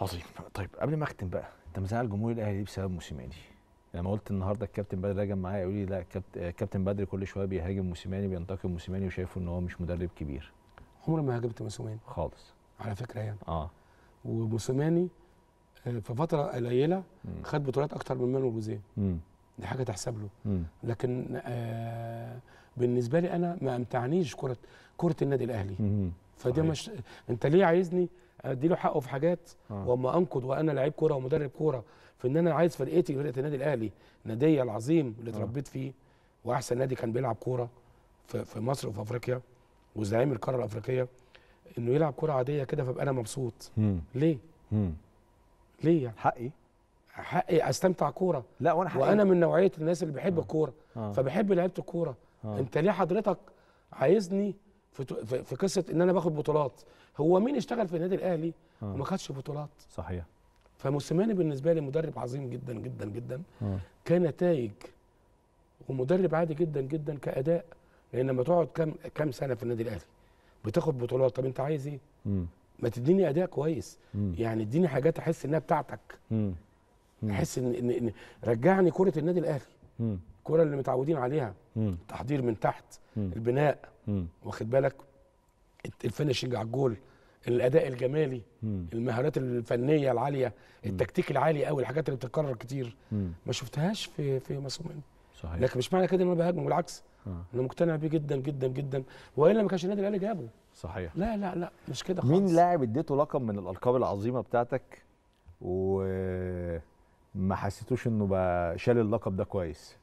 عظيم طيب قبل ما اختم بقى انت مزعل جمهور الاهلي ليه بسبب موسيماني لما قلت النهارده الكابتن بدر راجع معايا يقول لي لا كابتن بدر كل شويه بيهاجم موسيماني بينتقد موسيماني وشايفه ان هو مش مدرب كبير عمري ما هاجمت موسيماني خالص على فكره يعني اه وموسيماني آه، في فتره قليله خد بطولات اكتر من مانو جوزيه دي حاجه تحسب له مم. لكن آه بالنسبه لي انا ما امتعنيش كره كره النادي الاهلي فده مش انت ليه عايزني اديله حقه في حاجات آه. واما انقد وانا لعيب كوره ومدرب كوره في ان انا عايز فرقتي فرقه النادي الاهلي نادي العظيم اللي آه. اتربيت آه. فيه واحسن نادي كان بيلعب كوره في مصر وفي افريقيا وزعيم القاره الافريقيه انه يلعب كوره عاديه كده فابقى انا مبسوط مم. ليه؟ مم. ليه يعني؟ حقي حقي استمتع كوره لا وانا حقي وانا من نوعيه الناس اللي بحب آه. الكوره آه. فبحب لعيبه الكوره آه. انت ليه حضرتك عايزني في قصه ان انا باخد بطولات هو مين اشتغل في النادي الاهلي آه. وما خدش بطولات صحيح فموسيماني بالنسبه لي مدرب عظيم جدا جدا جدا آه. كنتائج ومدرب عادي جدا جدا كاداء لان لما تقعد كام كام سنه في النادي الاهلي بتاخد بطولات طب انت عايز ايه؟ ما تديني اداء كويس م. يعني اديني حاجات احس انها بتاعتك احس ان, إن, إن رجعني كره النادي الاهلي الكره اللي متعودين عليها مم. تحضير من تحت مم. البناء مم. واخد بالك الفينشنج على الجول الاداء الجمالي مم. المهارات الفنيه العاليه التكتيك العالي قوي الحاجات اللي بتتكرر كتير مم. ما شفتهاش في في مسؤول صحيح لكن مش معنى كده ان انا بهاجمه بالعكس آه. انا مقتنع بيه جدا جدا جدا والا ما كانش النادي الاهلي جابه صحيح لا لا لا مش كده خالص مين لاعب اديته لقب من الالقاب العظيمه بتاعتك و ما حسيتوش انه بقى شال اللقب ده كويس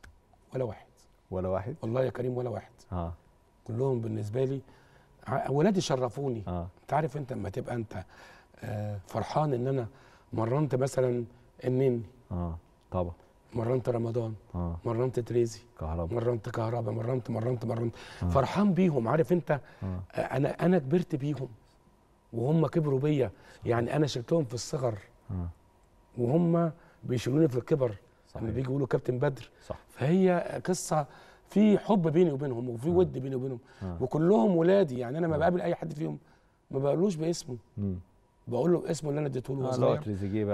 ولا واحد ولا واحد والله يا كريم ولا واحد اه كلهم بالنسبه لي ولادي شرفوني آه. انت عارف انت لما تبقى انت آه، فرحان ان انا مرنت مثلا النني اه طبعا مرنت رمضان آه. مرنت تريزي كهرباء مرنت كهرباء مرنت مرنت مرنت آه. فرحان بيهم عارف انت آه. انا انا كبرت بيهم وهم كبروا بيا يعني انا شلتهم في الصغر آه. وهم بيشيلوني في الكبر صحيح. لما بيجي يقولوا كابتن بدر صح. فهي قصه في حب بيني وبينهم وفي آه. ود بيني وبينهم آه. وكلهم ولادي يعني انا ما آه. بقابل اي حد فيهم ما بقولوش باسمه بقول له اسمه اللي انا اديته له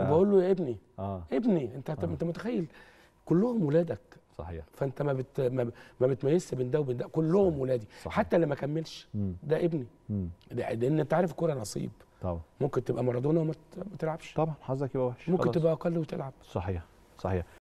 آه بقول له يا ابني آه. ابني انت آه. انت متخيل كلهم ولادك صحيح فانت ما بت ما بتميزش بين ده وبين ده كلهم صحيح. ولادي صحيح. حتى اللي ما كملش ده ابني لان انت عارف الكوره نصيب طبعا ممكن تبقى مارادونا وما تلعبش طبعا حظك يبقى وحش ممكن خلاص. تبقى اقل وتلعب صحيح صحيح